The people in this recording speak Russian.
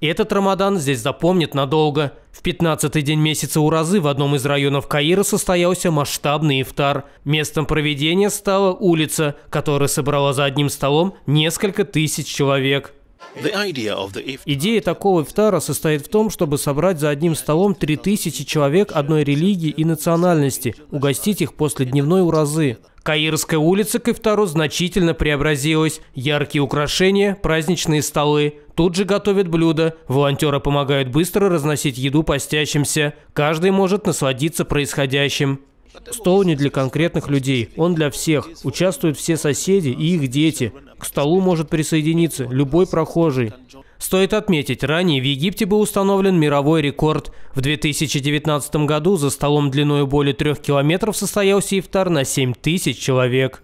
Этот Рамадан здесь запомнит надолго. В 15-й день месяца Уразы в одном из районов Каира состоялся масштабный ифтар. Местом проведения стала улица, которая собрала за одним столом несколько тысяч человек. Идея такого ифтара состоит в том, чтобы собрать за одним столом 3000 человек одной религии и национальности, угостить их после дневной уразы. Каирская улица ко втору значительно преобразилась. Яркие украшения, праздничные столы. Тут же готовят блюда, волонтеры помогают быстро разносить еду постящимся. Каждый может насладиться происходящим. Стол не для конкретных людей, он для всех. Участвуют все соседи и их дети. К столу может присоединиться любой прохожий. Стоит отметить, ранее в Египте был установлен мировой рекорд. В 2019 году за столом длиной более трех километров состоялся ифтар на 7 тысяч человек.